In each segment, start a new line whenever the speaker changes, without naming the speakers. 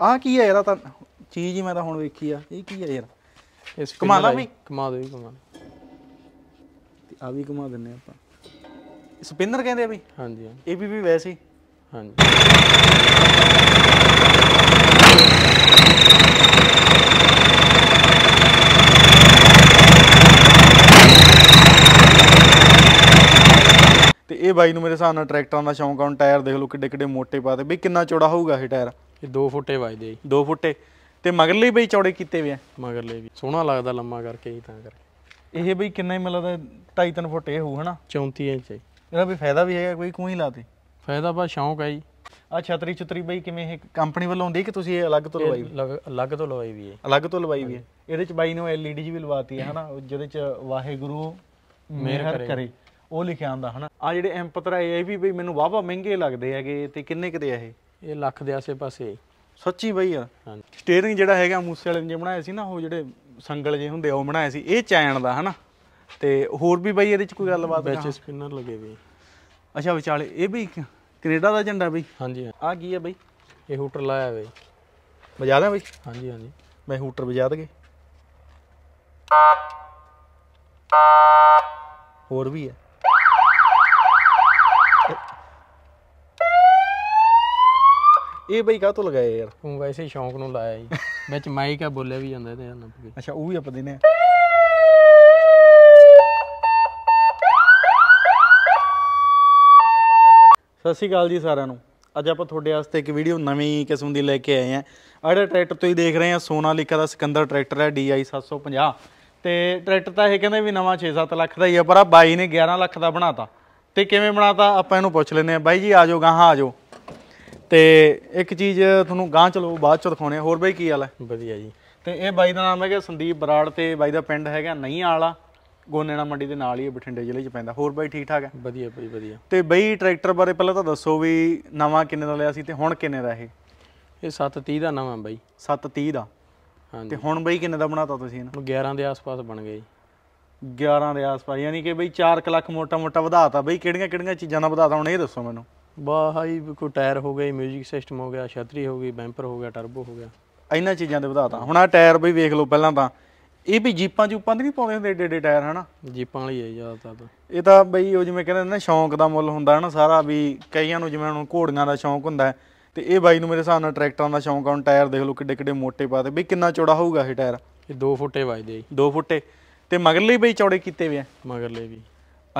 ਆ ਕੀ ਹੈ ਯਾਰ ਤਾਂ ਚੀਜ਼ ਹੀ ਮੈਂ ਤਾਂ ਹੁਣ ਵੇਖੀ ਆ ਇਹ ਕੀ ਹੈ ਯਾਰ ਇਸ ਕਮਾ ਲਾ ਵੀ ਕਮਾ ਦੇ ਵੀ ਕਮਾ ਤੇ ਆ ਵੀ ਕਮਾ ਦਿੰਨੇ ਆਪਾਂ ਸਪਿਨਰ ਕਹਿੰਦੇ ਆ ਵੀ ਹਾਂਜੀ ਇਹ ਵੀ ਵੀ ਵੈਸੇ ਹੀ ਹਾਂਜੀ ਤੇ ਇਹ ਬਾਈ ਨੂੰ ਮੇਰੇ ਹਿਸਾਬ ਨਾਲ ਟਰੈਕਟਰਾਂ ਦਾ ਸ਼ੌਂਕ ਆ ਟਾਇਰ ਦੇਖ ਲਓ ਕਿੱਡੇ ਕਿੱਡੇ ਮੋٹے ਪਾਦੇ ਬਈ ਕਿੰਨਾ ਚੌੜਾ ਹੋਊਗਾ ਇਹ ਟਾਇਰ ਇਹ 2 ਫੁੱਟੇ ਵੱਜਦੇ ਆ ਜੀ 2 ਫੁੱਟੇ ਤੇ ਮਗਰਲੇ ਬਈ ਚੌੜੇ ਕੀਤੇ ਵੇ ਆ ਮਗਰਲੇ ਵੀ ਸੋਹਣਾ ਲੱਗਦਾ ਲੰਮਾ ਕਰਕੇ ਹੀ ਤਾਂ ਕਰਕੇ ਇਹ ਬਈ ਕਿੰਨਾ ਹੀ ਮਿਲਦਾ 2.5 3 ਫੁੱਟੇ ਹੋ ਹੋਊ ਹਨਾ 34 ਇੰਚ ਹੈ ਇਹਦਾ ਵੀ ਫਾਇਦਾ ਵੀ ਹੈਗਾ ਕੋਈ ਕੂਈ ਲਾਤੇ ਫਾਇਦਾ ਬਸ ਸ਼ੌਂਕ ਹੈ ਜੀ ਆ ਛਤਰੀ ਛਤਰੀ ਬਈ ਕਿਵੇਂ ਇਹ ਕੰਪਨੀ ਵੱਲੋਂ ਆਉਂਦੀ ਕਿ ਤੁਸੀਂ ਇਹ ਅਲੱਗ ਤੋਂ ਲਵਾਈ ਅਲੱਗ ਤੋਂ ਲਵਾਈ ਵੀ ਹੈ ਅਲੱਗ ਤੋਂ ਲਵਾਈ ਵੀ ਹੈ ਇਹਦੇ ਚ ਬਾਈ ਨੂੰ ਐਲਈਡੀ ਜੀ ਵੀ ਲਵਾਤੀ ਹੈ ਹਨਾ ਜਿਹਦੇ ਚ ਵਾਹਿਗੁਰੂ
ਮਿਹਰ ਕਰੇ
ਉਹ ਲਿਖਿਆ ਆਂਦਾ ਹਨਾ ਆ ਜਿਹੜੇ ਐਮਪਤਰਾ ਇਹ ਵੀ ਬਈ ਮੈਨੂੰ ਵਾਵਾ ਮਹਿੰਗੇ ਲੱਗਦੇ ਹੈਗੇ ਤੇ ਕਿੰਨੇ ਕਿਤੇ ਆ ਇਹ ਇਹ ਲੱਖ ਦੇ ਆਸੇ-ਪਾਸੇ ਸੱਚੀ ਬਈ ਆ ਸਟੀering ਜਿਹੜਾ ਹੈਗਾ ਮੂਸੇ ਵਾਲੇ ਨੇ ਜੇ ਬਣਾਇਆ ਸੀ ਨਾ ਉਹ ਜਿਹੜੇ ਸੰਗਲ ਜੇ ਹੁੰਦੇ ਉਹ ਬਣਾਇਆ ਸੀ ਇਹ ਚੈਨ ਦਾ ਹਨਾ ਤੇ ਹੋਰ ਵੀ ਬਈ ਇਹਦੇ ਚ ਕੋਈ ਗੱਲਬਾਤ ਵਿੱਚ ਸਪਿਨਰ ਲੱਗੇ ਵੀ ਅੱਛਾ ਵਿਚਾਲੇ ਇਹ ਵੀ ਕੈਨੇਡਾ ਦਾ ਝੰਡਾ ਬਈ ਹਾਂਜੀ ਆ ਕੀ ਹੈ ਬਈ ਇਹ ਹੂਟਰ ਲਾਇਆ ਬਈ ਵਜਾ ਦੇ ਬਈ ਹਾਂਜੀ ਹਾਂਜੀ ਮੈਂ ਹੂਟਰ ਵਜਾ ਦਗੇ ਹੋਰ ਵੀ ਹੈ ਇਹ ਬਈ ਕਾਹ ਤੋਂ ਲਗਾਏ ਯਾਰ ਤੂੰ ਵੈਸੇ ਸ਼ੌਂਕ ਨੂੰ ਲਾਇਆ ਜੀ ਵਿੱਚ ਮਾਈਕ ਆ ਬੋਲੇ ਵੀ ਜਾਂਦਾ ਇਹਦੇ ਨਾਲ ਅੱਛਾ ਉਹ ਵੀ ਆਪਾਂ ਦਿਨੇ ਸਤਿ ਸ਼੍ਰੀ ਅਕਾਲ ਜੀ ਸਾਰਿਆਂ ਨੂੰ ਅੱਜ ਆਪਾਂ ਤੁਹਾਡੇ ਵਾਸਤੇ ਇੱਕ ਵੀਡੀਓ ਨਵੀਂ ਕਿਸਮ ਦੀ ਲੈ ਕੇ ਆਏ ਆਂ ਅੜਾ ਟਰੈਕਟਰ ਤੁਸੀਂ ਦੇਖ ਰਹੇ ਆ ਲਿਖਾ ਦਾ ਸਿਕੰਦਰ ਟਰੈਕਟਰ ਹੈ DI 750 ਤੇ ਟਰੈਕਟਰ ਤਾਂ ਇਹ ਕਹਿੰਦੇ ਵੀ ਨਵਾਂ 6-7 ਲੱਖ ਦਾ ਹੀ ਆ ਪਰ ਆ ਬਾਈ ਨੇ 11 ਲੱਖ ਦਾ ਬਣਾਤਾ ਤੇ ਕਿਵੇਂ ਬਣਾਤਾ ਆਪਾਂ ਇਹਨੂੰ ਪੁੱਛ ਲੈਨੇ ਆ ਬਾਈ ਜੀ ਆਜੋ ਗਾਹਾਂ ਆਜੋ ਤੇ ਇੱਕ ਚੀਜ਼ ਤੁਹਾਨੂੰ ਗਾਂ ਚਲੋ ਬਾਅਦ ਚ ਦਿਖਾਉਣੇ ਹੋਰ ਬਾਈ ਕੀ ਹਾਲ ਹੈ ਵਧੀਆ ਜੀ ਤੇ ਇਹ ਬਾਈ ਦਾ ਨਾਮ ਹੈਗਾ ਸੰਦੀਪ ਬਰਾੜ ਤੇ ਬਾਈ ਦਾ ਪਿੰਡ ਹੈਗਾ ਨਹੀਂ ਆਲਾ ਗੋਨੇਣਾ ਮੰਡੀ ਦੇ ਨਾਲ ਹੀ ਬਠਿੰਡੇ ਜ਼ਿਲ੍ਹੇ 'ਚ ਪੈਂਦਾ ਹੋਰ ਬਾਈ ਠੀਕ ਠਾਕ ਹੈ ਵਧੀਆ ਬਈ ਵਧੀਆ ਤੇ ਬਈ ਟਰੈਕਟਰ ਬਾਰੇ ਪਹਿਲਾਂ ਤਾਂ ਦੱਸੋ ਵੀ ਨਵਾਂ ਕਿੰਨੇ ਦਾ ਲਿਆ ਸੀ ਤੇ ਹੁਣ ਕਿੰਨੇ ਦਾ ਇਹ ਇਹ 730 ਦਾ ਨਵਾਂ ਬਾਈ 730 ਦਾ ਹਾਂਜੀ ਤੇ ਹੁਣ ਬਈ ਕਿੰਨੇ ਦਾ ਬਣਾਤਾ ਤੁਸੀਂ ਇਹਨਾਂ 11 ਦੇ ਆਸ-ਪਾਸ ਬਣ ਗਿਆ ਜੀ 11 ਦੇ ਆਸ-ਪਾਸ ਯਾਨੀ ਕਿ ਬਈ 4 ਲੱਖ ਮੋਟਾ-ਮੋਟਾ ਵਧਾਤਾ ਬਈ ਕਿਹੜੀਆਂ ਕਿਹੜੀਆਂ ਚੀਜ਼ਾਂ ਦਾ ਵਧਾਤਾ ਹੁਣ ਇਹ ਦੱਸੋ ਮੈਨੂੰ ਬਾਹਾਈ ਕੋ ਟਾਇਰ ਹੋ ਗਿਆ ਮਿਊਜ਼ਿਕ ਸਿਸਟਮ ਹੋ ਗਿਆ ਛਤਰੀ ਹੋ ਗਈ ਬੈਂਪਰ ਹੋ ਗਿਆ ਟਰਬੋ ਹੋ ਗਿਆ ਇਹਨਾਂ ਚੀਜ਼ਾਂ ਦੇ ਵਧਾਤਾ ਹੁਣ ਆ ਟਾਇਰ ਵੀ ਵੇਖ ਲਓ ਪਹਿਲਾਂ ਤਾਂ ਇਹ ਵੀ ਜੀਪਾਂ ਜੂਪਾਂ ਦੇ ਨਹੀਂ ਪਾਉਂਦੇ ਹੁੰਦੇ ਏਡੇ ਏਡੇ ਟਾਇਰ ਹਨਾ ਜੀਪਾਂ ਵਾਲੀ ਹੈ ਜ਼ਿਆਦਾਤਰ ਇਹ ਤਾਂ ਬਈ ਉਹ ਜਿਵੇਂ ਕਹਿੰਦੇ ਨੇ ਸ਼ੌਂਕ ਦਾ ਮੁੱਲ ਹੁੰਦਾ ਹਨਾ ਸਾਰਾ ਵੀ ਕਈਆਂ ਨੂੰ ਜਿਵੇਂ ਹੁਣ ਘੋੜੀਆਂ ਦਾ ਸ਼ੌਂਕ ਹੁੰਦਾ ਤੇ ਇਹ ਬਾਈ ਨੂੰ ਮੇਰੇ ਹਿਸਾਬ ਨਾਲ ਟਰੈਕਟਰਾਂ ਦਾ ਸ਼ੌਂਕ ਆ ਹੁਣ ਟਾਇਰ ਦੇਖ ਲਓ ਕਿੱਡੇ ਕਿੱਡੇ ਮੋਟੇ ਪਾਦੇ ਬਈ ਕਿੰਨਾ ਚੌੜਾ ਹੋਊਗਾ ਇਹ ਟਾਇਰ ਇਹ 2 ਫੁੱਟੇ ਵੱਜਦੇ 2 ਫੁੱਟੇ ਤੇ ਮਗਰਲੇ ਬਈ ਚੌੜੇ ਕੀਤੇ ਵੇ ਆ ਮਗਰਲੇ ਵੀ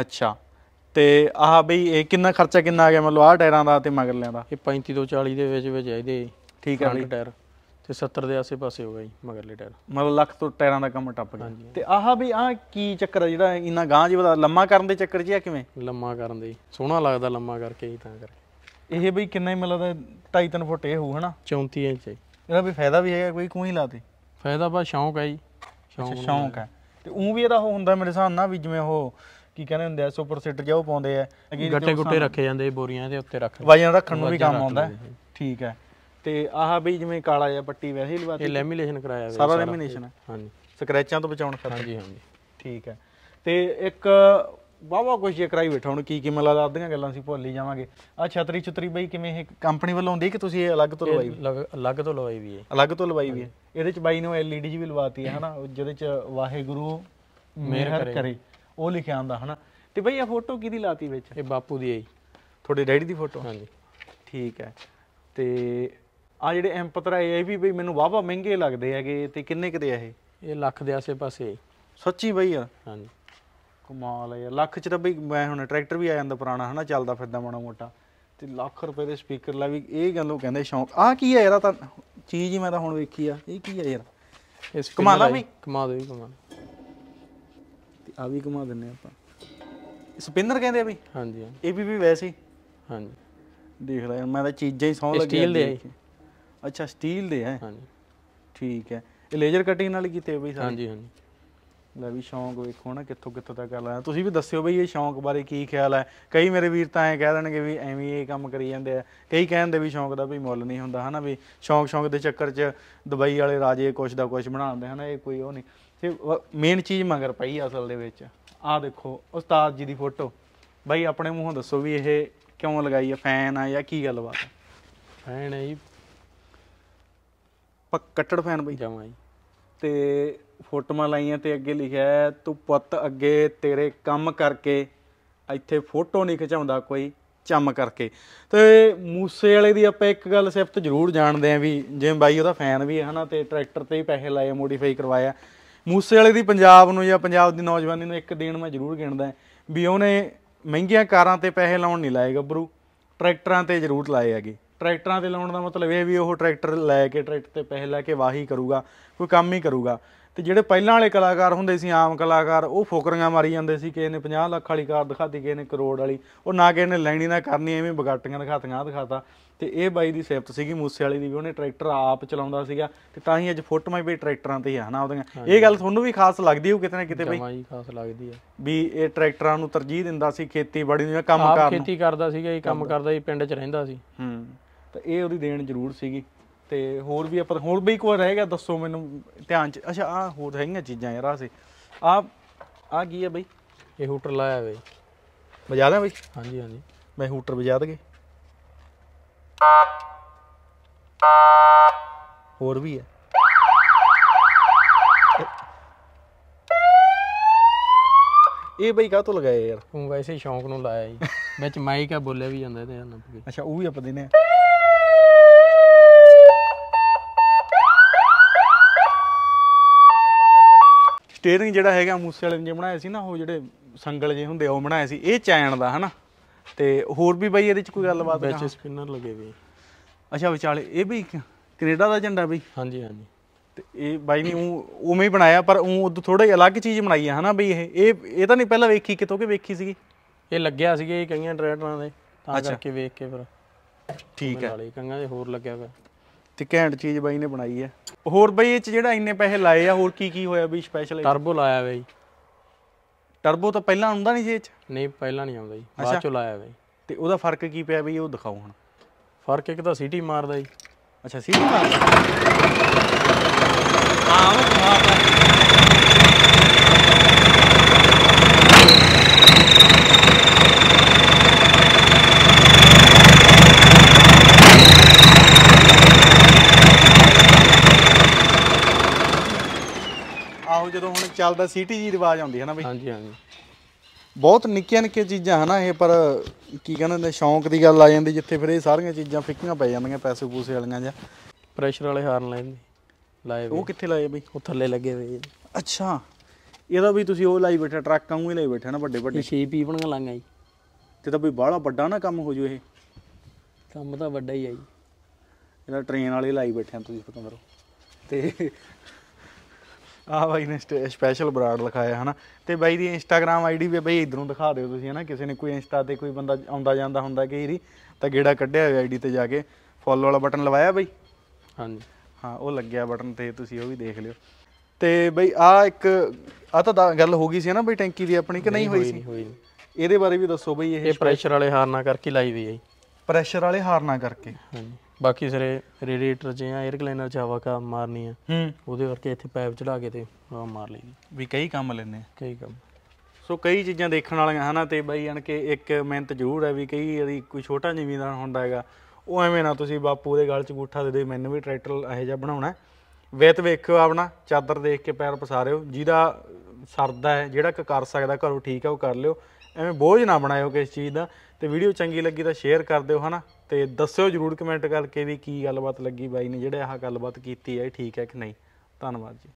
ਅੱਛਾ ਤੇ ਆਹ ਬਈ ਇਹ ਕਿੰਨਾ ਖਰਚਾ ਕਿੰਨਾ ਆ ਗਿਆ ਮਤਲਬ ਆਹ ਟਾਇਰਾਂ ਦਾ ਤੇ ਮਗਰਲਿਆਂ ਦਾ ਇਹ 35 ਤੋਂ 40 ਦੇ ਵਿੱਚ ਵਿੱਚ ਹੈ ਇਹਦੇ ਠੀਕ ਹੈ ਟਾਇਰ ਤੇ 70 ਦੇ ਆਸੇ-ਪਾਸੇ ਹੋ ਗਿਆ ਜੀ ਮਗਰਲੇ ਟਾਇਰ ਮਤਲਬ ਲੱਖ ਤੋਂ ਟਾਇਰਾਂ ਦਾ ਕੰਮ ਟੱਪ ਗਿਆ ਤੇ ਆਹ ਬਈ ਆਹ ਕੀ ਚੱਕਰ ਆ ਜਿਹੜਾ ਇੰਨਾ ਗਾਂ ਜੀ ਵਧਾ ਲੰਮਾ ਕਰਨ ਦੇ ਚੱਕਰ ਜੀ ਆ ਕਿਵੇਂ ਲੰਮਾ ਕਰਨ ਦੇ ਸੋਹਣਾ ਲੱਗਦਾ ਲੰਮਾ ਕਰਕੇ ਹੀ ਤਾਂ ਕਰਕੇ ਇਹ ਬਈ ਕਿੰਨਾ ਹੀ ਮਿਲਦਾ 2.5 ਫੁੱਟ ਇਹ ਹੋਊ ਹਨਾ 34 ਇੰਚ ਹੈ ਇਹਦਾ ਵੀ ਫਾਇਦਾ ਵੀ ਹੈਗਾ ਕੋਈ ਕੋਈ ਲਾਤੇ ਫਾਇਦਾ ਬਸ ਸ਼ੌਂਕ ਹੈ ਜੀ ਸ਼ੌਂਕ ਹੈ ਤੇ ਉਹ ਵੀ ਇਹਦਾ ਹੁੰਦਾ ਮੇਰੇ ਹਿਸਾਬ ਨਾਲ ਵੀ ਜਿਵੇਂ ਉਹ ਕੀ ਕਹਿੰਦੇ ਹੁੰਦੇ ਆ ਸੁਪਰ ਸੀਟਰ ਜਿਹਾ ਉਹ ਪਾਉਂਦੇ ਆ ਗੱਟੇ ਗੁੱਟੇ ਰੱਖੇ ਜਾਂਦੇ ਬੋਰੀਆਂ ਦੇ ਉੱਤੇ ਰੱਖ ਵਜਨ ਰੱਖਣ ਨੂੰ ਵੀ ਕੰਮ ਆਉਂਦਾ ਠੀਕ ਹੈ ਤੇ ਆਹ ਬਈ ਜਿਵੇਂ ਕਾਲਾ ਜਿਹਾ ਪੱਟੀ ਵੈਸੇ ਹੀ ਲਵਾਤੀ ਇਹ ਲੈਮੀਨੇਸ਼ਨ ਕਰਾਇਆ ਹੋਇਆ ਸਾਰਾ ਲੈਮੀਨੇਸ਼ਨ ਹਾਂਜੀ ਸਕ੍ਰੈਚਾਂ ਤੋਂ ਬਚਾਉਣ ਖਾਤਰ ਹਾਂਜੀ ਹਾਂਜੀ ਠੀਕ ਹੈ ਤੇ ਇੱਕ ਵਾਵਾ ਕੁਝ ਜੇ ਕਰਾਈ ਬੈਠਾ ਹੁਣ ਕੀ ਕੀ ਮਲਾ ਦਾਦੀਆਂ ਗੱਲਾਂ ਸੀ ਭੁੱਲ ਹੀ ਜਾਵਾਂਗੇ ਆ ਛਤਰੀ ਛਤਰੀ ਬਈ ਕਿਵੇਂ ਇਹ ਕੰਪਨੀ ਵੱਲੋਂ ਹੁੰਦੀ ਕਿ ਤੁਸੀਂ ਇਹ ਅਲੱਗ ਤੋਂ ਲਵਾਈ ਅਲੱਗ ਤੋਂ ਲਵਾਈ ਵੀ ਹੈ ਅਲੱਗ ਤੋਂ ਲਵਾਈ ਵੀ ਹੈ ਇਹਦੇ ਚ ਬਾਈ ਨੂੰ ਐਲਈਡੀ ਜੀ ਵੀ ਲਵਾਤੀ ਹੈ ਹਨਾ ਜਿਹਦੇ ਚ ਵਾਹਿਗੁਰੂ ਮਿਹਰ ਕਰੇ ਉਹ ਲਿਖਿਆ ਹੁੰਦਾ ਹਨਾ ਤੇ ਬਈ ਇਹ ਫੋਟੋ ਕਿਹਦੀ ਲਾਤੀ ਵਿੱਚ ਇਹ ਬਾਪੂ ਦੀ ਹੈ ਤੁਹਾਡੇ ਡੈਡੀ ਦੀ ਫੋਟੋ ਹਾਂਜੀ ਠੀਕ ਹੈ ਤੇ ਆ ਜਿਹੜੇ ਐਮ ਪਤਰਾ ਇਹ ਵੀ ਬਈ ਮੈਨੂੰ ਵਾਵਾ ਮਹਿੰਗੇ ਲੱਗਦੇ ਹੈਗੇ ਤੇ ਕਿੰਨੇ ਕਦੇ ਇਹ ਇਹ ਲੱਖ ਦੇ ਆਸੇ-ਪਾਸੇ ਸੱਚੀ ਬਈ ਆ ਹਾਂਜੀ ਕਮਾਲ ਹੈ ਯਾਰ ਲੱਖ ਚ ਤਾਂ ਬਈ ਮੈਂ ਹੁਣ ਟਰੈਕਟਰ ਵੀ ਆ ਜਾਂਦਾ ਪੁਰਾਣਾ ਹਨਾ ਚੱਲਦਾ ਫਿਰਦਾ ਮਾੜਾ ਮੋਟਾ ਤੇ ਲੱਖ ਰੁਪਏ ਦੇ ਸਪੀਕਰ ਲਾ ਵੀ ਇਹ ਗੱਲ ਉਹ ਕਹਿੰਦੇ ਸ਼ੌਂਕ ਆ ਕੀ ਹੈ ਯਾਰ ਤਾਂ ਚੀਜ਼ ਹੀ ਮੈਂ ਤਾਂ ਹੁਣ ਵੇਖੀ ਆ ਇਹ ਕੀ ਹੈ ਯਾਰ ਇਸ ਕਮਾਲ ਵੀ ਕਮਾਲ ਦੇ ਕਮਾਲ ਆ ਵੀ ਘੁਮਾ ਦਿੰਨੇ ਆਪਾਂ ਸਪਿਨਰ ਕਹਿੰਦੇ ਆ ਵੀ ਹਾਂਜੀ ਇਹ ਵੀ ਵੀ ਵੈਸੇ ਹੀ ਹਾਂਜੀ ਦੇਖ ਲੈ ਮੈਂ ਤਾਂ ਚੀਜ਼ਾਂ ਹੀ ਸੌਂ ਲੱਗੀਆਂ ਸਟੀਲ ਦੇ ਆ ਅੱਛਾ ਸਟੀਲ ਦੇ ਹੈ ਹਾਂਜੀ ਠੀਕ ਹੈ ਇਹ ਲੇਜ਼ਰ ਕਟਿੰਗ ਨਾਲ ਕੀਤੇ ਬਈ ਸਾਰੇ ਹਾਂਜੀ ਹਾਂਜੀ ਲੈ ਵੀ ਸ਼ੌਂਕ ਵੇਖੋ ਨਾ ਕਿੱਥੋਂ ਕਿੱਥੋਂ ਤੱਕ ਆਇਆ ਤੁਸੀਂ ਵੀ ਦੱਸਿਓ ਬਈ ਇਹ ਸ਼ੌਂਕ ਬਾਰੇ ਕੀ ਖਿਆਲ ਹੈ ਕਈ ਮੇਰੇ ਵੀਰ ਤਾਂ ਐ ਕਹਿ ਦੇਣਗੇ ਵੀ ਐਵੇਂ ਇਹ ਕੰਮ ਕਰੀ ਜਾਂਦੇ ਆ ਕਈ ਕਹਿੰਦੇ ਵੀ ਸ਼ੌਂਕ ਦਾ ਵੀ ਮੁੱਲ ਨਹੀਂ ਹੁੰਦਾ ਹਨਾ ਵੀ ਸ਼ੌਂਕ ਸ਼ੌਂਕ ਦੇ ਚੱਕਰ 'ਚ ਦੁਬਈ ਵਾਲੇ ਰਾਜੇ ਕੁਛ ਦਾ ਕੁਛ ਬਣਾਉਂਦੇ ਹਨਾ ਇਹ ਕੋਈ ਉਹ ਨਹੀਂ ਤੇ ਮੇਨ ਚੀਜ਼ ਮਗਰ ਪਈ ਅਸਲ ਦੇ ਵਿੱਚ ਆ ਦੇਖੋ ਉਸਤਾਦ ਜੀ ਦੀ ਫੋਟੋ ਬਾਈ ਆਪਣੇ ਮੂੰਹੋਂ ਦੱਸੋ ਵੀ ਇਹ ਕਿਉਂ ਲਗਾਈ ਆ ਫੈਨ ਆ ਜਾਂ ਕੀ ਗੱਲਬਾਤ ਹੈ ਫੈਨ ਹੈ ਜੀ ਪੱਕਟੜ ਫੈਨ ਬਈ ਜਾਵਾਂ ਜੀ ਤੇ ਫੋਟੋਆਂ ਲਾਈਆਂ ਤੇ ਅੱਗੇ ਲਿਖਿਆ ਤੂੰ ਪੁੱਤ ਅੱਗੇ ਤੇਰੇ ਕੰਮ ਕਰਕੇ ਇੱਥੇ ਫੋਟੋ ਨਹੀਂ ਖਿਚਾਉਂਦਾ ਕੋਈ ਚੰਮ ਕਰਕੇ ਤੇ ਮੂਸੇ ਵਾਲੇ ਦੀ ਆਪਾਂ ਇੱਕ ਗੱਲ ਸਿਫਤ ਜ਼ਰੂਰ ਜਾਣਦੇ ਆਂ ਵੀ ਜਿਵੇਂ ਬਾਈ ਉਹਦਾ ਫੈਨ ਵੀ ਹੈ ਹਨਾ ਤੇ ਟਰੈਕਟਰ ਤੇ ਹੀ ਪੈਸੇ ਲਾਏ ਮੋਡੀਫਾਈ ਕਰਵਾਇਆ ਮੂਸੇ ਵਾਲੇ ਦੀ ਪੰਜਾਬ ਨੂੰ ਜਾਂ ਪੰਜਾਬ ਦੀ ਨੌਜਵਾਨੀ ਨੂੰ ਇੱਕ ਦੇਣ ਮੈਂ ਜ਼ਰੂਰ ਗਿਣਦਾ ਵੀ ਉਹਨੇ ਮਹਿੰਗੀਆਂ ਕਾਰਾਂ ਤੇ ਪੈਸੇ ਲਾਉਣ ਨਹੀਂ ਲਾਏ ਗੱਭਰੂ ਟਰੈਕਟਰਾਂ ਤੇ ਜ਼ਰੂਰ ਲਾਏ ਹੈਗੇ ਟਰੈਕਟਰਾਂ ਤੇ ਲਾਉਣ ਦਾ ਮਤਲਬ ਇਹ ਵੀ ਉਹ ਟਰੈਕਟਰ ਲੈ ਕੇ ਟਰੈਕਟਰ ਤੇ ਪੈਸੇ ਲਾ ਕੇ ਵਾਹੀ ਕਰੂਗਾ ਕੋਈ ਕੰਮ ਹੀ ਕਰੂਗਾ ਤੇ ਜਿਹੜੇ ਪਹਿਲਾਂ ਵਾਲੇ ਕਲਾਕਾਰ ਹੁੰਦੇ ਸੀ ਆਮ ਕਲਾਕਾਰ ਉਹ ਫੋਕਰੀਆਂ ਮਾਰੀ ਜਾਂਦੇ ਸੀ ਕਿਸੇ ਨੇ 50 ਲੱਖ ਵਾਲੀ ਕਾਰ ਦਿਖਾਤੀ ਕਿਸੇ ਨੇ ਕਰੋੜ ਵਾਲੀ ਉਹ ਨਾ ਕਿਸੇ ਨੇ ਲੈਣੀ ਨਾ ਕਰਨੀ ਐਵੇਂ ਬਗਾਟੀਆਂ ਦਿਖਾਤੀਆਂ ਦਿਖਾਤਾ ਤੇ ਇਹ ਬਾਈ ਦੀ ਸਿਫਤ ਸੀਗੀ ਮੂਸੇ ਵਾਲੀ ਦੀ ਵੀ ਉਹਨੇ ਟਰੈਕਟਰ ਆਪ ਚਲਾਉਂਦਾ ਸੀਗਾ ਤੇ ਤਾਂ ਹੀ ਅੱਜ ਫੋਟੋਆਂ ਵੀ ਟਰੈਕਟਰਾਂ ਤੇ ਆ ਹਨਾ ਉਹਦੀਆਂ ਇਹ ਗੱਲ ਤੁਹਾਨੂੰ ਵੀ ਖਾਸ ਲੱਗਦੀ ਹੋ ਕਿਤੇ ਨਾ ਕਿਤੇ ਬਈ ਹਾਂ ਜੀ ਖਾਸ ਲੱਗਦੀ ਆ ਵੀ ਇਹ ਟਰੈਕਟਰਾਂ ਨੂੰ ਤਰਜੀਹ ਦਿੰਦਾ ਸੀ ਖੇਤੀਬਾੜੀ ਨੂੰ ਜਾਂ ਕੰਮ ਕਰਨ ਨੂੰ ਆਪ ਖੇਤੀ ਕਰਦਾ ਸੀਗਾ ਇਹ ਕੰਮ ਕਰਦਾ ਸੀ ਪਿੰਡ 'ਚ ਰਹਿੰਦਾ ਸੀ ਹੂੰ ਤਾਂ ਇਹ ਉਹਦੀ ਦੇਣ ਜ਼ਰੂਰ ਸੀਗੀ ਤੇ ਹੋਰ ਵੀ ਆਪਾਂ ਹੋਰ ਵੀ ਕੋਈ ਰਹੇਗਾ ਰਹਿ ਗਿਆ ਦੱਸੋ ਮੈਨੂੰ ਧਿਆਨ ਚ ਅੱਛਾ ਆ ਹੋਰ ਰਹਿੰਗੀਆਂ ਚੀਜ਼ਾਂ ਯਾਰ ਆ ਆ ਆ ਕੀ ਹੈ ਬਈ ਇਹ ਹੂਟਰ ਲਾਇਆ ਬਈ ਵਜਾ ਦੇ ਬਈ ਹਾਂਜੀ ਹਾਂਜੀ ਮੈਂ ਹੂਟਰ ਵਜਾ ਦਗੇ ਹੋਰ ਵੀ ਹੈ ਇਹ ਬਈ ਕਾਹ ਤੋਂ ਲਗਾਇਆ ਯਾਰ ਤੂੰ ਵੈਸੇ ਸ਼ੌਂਕ ਨੂੰ ਲਾਇਆ ਜੀ ਵਿੱਚ ਮਾਈਕ ਆ ਬੋਲੇ ਵੀ ਜਾਂਦਾ ਇਹਦੇ ਨਾਲ ਅੱਛਾ ਉਹ ਵੀ ਆਪਾਂ ਦਿਨੇ ਸਟੀਅਰਿੰਗ ਜਿਹੜਾ ਹੈਗਾ ਮੂਸੇ ਵਾਲੇ ਨੇ ਜੇ ਬਣਾਇਆ ਸੀ ਨਾ ਉਹ ਜਿਹੜੇ ਸੰਗਲ ਜੇ ਹੁੰਦੇ ਉਹ ਬਣਾਇਆ ਸੀ ਇਹ ਚੈਨ ਦਾ ਹਨਾ ਤੇ ਹੋਰ ਵੀ ਬਾਈ ਇਹਦੇ ਚ ਕੋਈ ਗੱਲਬਾਤ ਵਿੱਚ ਸਪਿਨਰ ਲੱਗੇ ਵੀ ਅੱਛਾ ਵਿਚਾਲੇ ਇਹ ਵੀ ਕੈਨੇਡਾ ਦਾ ਝੰਡਾ ਬਈ ਹਾਂਜੀ ਹਾਂਜੀ ਤੇ ਇਹ ਬਾਈ ਨੇ ਉਵੇਂ ਹੀ ਬਣਾਇਆ ਪਰ ਉਹ ਥੋੜਾ ਹੀ ਅਲੱਗ ਚੀਜ਼ ਬਣਾਈ ਹੈ ਹਨਾ ਬਈ ਇਹ ਇਹ ਇਹ ਤਾਂ ਨਹੀਂ ਪਹਿਲਾਂ ਵੇਖੀ ਕਿਤੋਂ ਕਿ ਵੇਖੀ ਸੀਗੀ ਇਹ ਲੱਗਿਆ ਸੀਗਾ ਇਹ ਕਈਆਂ ਟਰੈਕਟਰਾਂ ਦੇ ਤਾਂ ਕਰਕੇ ਵੇਖ ਕੇ ਫਿਰ ਠੀਕ ਹੈ ਕਈਆਂ ਦੇ ਹੋਰ ਲੱਗਿਆ ਹੋਇਆ ਤੇ ਘੈਂਟ ਚੀਜ਼ ਬਾਈ ਨੇ ਬਣਾਈ ਹੈ ਹੋਰ ਬਾਈ ਇਹ ਚ ਜਿਹੜਾ ਇੰਨੇ ਪੈਸੇ ਲਾਏ ਆ ਹੋਰ ਕੀ ਕੀ ਹੋਇਆ ਬਈ ਸਪੈਸ਼ਲ ਟਰਬੋ ਲਾਇਆ ਬਈ ਟਰਬੋ ਤਾਂ ਪਹਿਲਾਂ ਹੁੰਦਾ ਨਹੀਂ ਸੀ ਇਹ ਚ ਨਹੀਂ ਪਹਿਲਾਂ ਨਹੀਂ ਆਉਂਦਾ ਜੀ ਬਾਅਦ ਚ ਲਾਇਆ ਬਈ ਤੇ ਉਹਦਾ ਫਰਕ ਕੀ ਪਿਆ ਬਈ ਉਹ ਦਿਖਾਓ ਹੁਣ ਫਰਕ ਇੱਕ ਤਾਂ ਸੀਟੀ ਮਾਰਦਾ ਜੀ ਅੱਛਾ ਸੀਟੀ ਮਾਰਦਾ ਆਹ ਉਹ ਮਾਰਦਾ ਚੱਲਦਾ ਸੀਟੀ ਜੀ ਰਿਵਾਜ ਆਉਂਦੀ ਹੈ ਨਾ ਬਈ ਹਾਂਜੀ ਹਾਂਜੀ ਬਹੁਤ ਨਿੱਕੀਆਂ ਨਿੱਕੀਆਂ ਚੀਜ਼ਾਂ ਹਨਾ ਇਹ ਪਰ ਕੀ ਕਹਿੰਦੇ ਨੇ ਸ਼ੌਂਕ ਦੀ ਗੱਲ ਆ ਜਾਂਦੀ ਜਿੱਥੇ ਫਿਰ ਇਹ ਸਾਰੀਆਂ ਚੀਜ਼ਾਂ ਫਿੱਕੀਆਂ ਪੈ ਜਾਂਦੀਆਂ ਪੈਸੇ ਪੂਸੇ ਵਾਲੀਆਂ ਜਾਂ ਪ੍ਰੈਸ਼ਰ ਵਾਲੇ ਹਾਰਨ ਲੈਂਦੇ ਨੇ ਲਾਏ ਉਹ ਕਿੱਥੇ ਲਾਏ ਬਈ ਉਹ ਥੱਲੇ ਲੱਗੇ ਹੋਏ ਅੱਛਾ ਇਹਦਾ ਵੀ ਤੁਸੀਂ ਉਹ ਲਾਈ ਬੈਠਾ ਟਰੱਕ ਵਾਂਗੂ ਹੀ ਲਾਈ ਬੈਠਾ ਨਾ ਵੱਡੇ ਵੱਡੇ ਛੇ ਬਣਾ ਲਾਂਗਾ ਜੀ ਤੇ ਤਾਂ ਬਈ ਬਾਹਲਾ ਵੱਡਾ ਨਾ ਕੰਮ ਹੋ ਜੂ ਇਹ ਕੰਮ ਤਾਂ ਵੱਡਾ ਹੀ ਆ ਜੀ ਇਹਦਾ ਟ੍ਰੇਨ ਵਾਲੇ ਲਾਈ ਬੈਠੇ ਤੁਸੀਂ ਫਿਰ ਤੇ ਆ ਬਾਈ ਨੇ ਸਪੈਸ਼ਲ ਬਰਾਡ ਲਿਖਾਇਆ ਹਨਾ ਤੇ ਬਾਈ ਦੀ ਇੰਸਟਾਗ੍ਰam ਆਈਡੀ ਵੀ ਬਾਈ ਇਧਰੋਂ ਦਿਖਾ ਦਿਓ ਤੁਸੀਂ ਹਨਾ ਕਿਸੇ ਨੇ ਕੋਈ ਇੰਸਟਾ ਤੇ ਕੋਈ ਬੰਦਾ ਆਉਂਦਾ ਜਾਂਦਾ ਹੁੰਦਾ ਕਿ ਇਹਦੀ ਤਾਂ ਗੇੜਾ ਕੱਢਿਆ ਹੋਇਆ ਆਈਡੀ ਤੇ ਜਾ ਕੇ ਫੋਲੋ ਵਾਲਾ ਬਟਨ ਲਵਾਇਆ ਬਾਈ ਹਾਂਜੀ ਹਾਂ ਉਹ ਲੱਗਿਆ ਬਟਨ ਤੇ ਤੁਸੀਂ ਉਹ ਵੀ ਦੇਖ ਲਿਓ ਤੇ ਬਾਈ ਆ ਇੱਕ ਆ ਤਾਂ ਗੱਲ ਹੋ ਗਈ ਸੀ ਨਾ ਬਈ ਟੈਂਕੀ ਦੀ ਆਪਣੀ ਕਿ ਨਹੀਂ ਹੋਈ ਸੀ ਇਹਦੇ ਬਾਰੇ ਵੀ ਦੱਸੋ ਬਈ ਇਹ ਇਹ ਪ੍ਰੈਸ਼ਰ ਵਾਲੇ ਹਾਰਨਾ ਕਰਕੇ ਲਾਈ ਹੋਈ ਹੈ ਪ੍ਰੈਸ਼ਰ ਵਾਲੇ ਹਾਰਨਾ ਕਰਕੇ ਹਾਂਜੀ ਬਾਕੀ ਸਰੇ ਰੇਡੀਏਟਰ ਜੇ 에ਅਰ ਕਲੀਨਰ ਚ ਹਵਾ ਕਾ ਮਾਰਨੀ ਆ ਹੂੰ ਉਹਦੇ ਕਰਕੇ ਇੱਥੇ ਪਾਈਪ ਚੜਾ ਕੇ ਤੇ ਹਵਾ ਮਾਰ ਲਈ ਵੀ ਕਈ ਕੰਮ ਲੈਨੇ ਆ ਕਈ ਕੰਮ ਸੋ ਕਈ ਚੀਜ਼ਾਂ ਦੇਖਣ ਵਾਲੀਆਂ ਹਨਾ ਤੇ ਬਾਈ ਯਾਨ ਕੇ ਇੱਕ ਮਿਹਨਤ ਜ਼ਰੂਰ ਹੈ ਵੀ ਕਈ ਇਹਦੀ ਕੋਈ ਛੋਟਾ ਜ਼ਿਮੀਂਦਾਰ ਹੁੰਦਾ ਹੈਗਾ ਉਹ ਐਵੇਂ ਨਾ ਤੁਸੀਂ ਬਾਪੂ ਦੇ ਗਲ ਚ ਗੂਠਾ ਦੇ ਦੇ ਮੈਨੂੰ ਵੀ ਟਰੈਕਟਰ ਇਹੋ ਜਿਹਾ ਬਣਾਉਣਾ ਵੇਤ ਵੇਖਿਓ ਆਪਣਾ ਚਾਦਰ ਦੇਖ ਕੇ ਪੈਰ ਪਸਾਰਿਓ ਜਿਹਦਾ ਸਰਦਾ ਹੈ ਜਿਹੜਾ ਕਰ ਸਕਦਾ ਘਰੋਂ ਠੀਕ ਹੈ ਉਹ ਕਰ ਲਿਓ ਐਵੇਂ ਬੋਝ ਨਾ ਬਣਾਇਓ ਕਿਸ ਚੀਜ਼ ਦਾ ਤੇ ਵੀਡੀਓ ਚੰਗੀ ਲੱਗੀ ਤਾਂ ਸ਼ੇਅਰ ਕਰ ਦਿਓ ਹਨਾ ਤੇ ਦੱਸਿਓ ਜਰੂਰ ਕਮੈਂਟ ਕਰਕੇ ਵੀ ਕੀ ਗੱਲਬਾਤ ਲੱਗੀ ਬਾਈ ਨੇ ਜਿਹੜੇ ਆਹ ਗੱਲਬਾਤ ਕੀਤੀ ਹੈ ਠੀਕ ਹੈ ਕਿ ਨਹੀਂ ਧੰਨਵਾਦ ਜੀ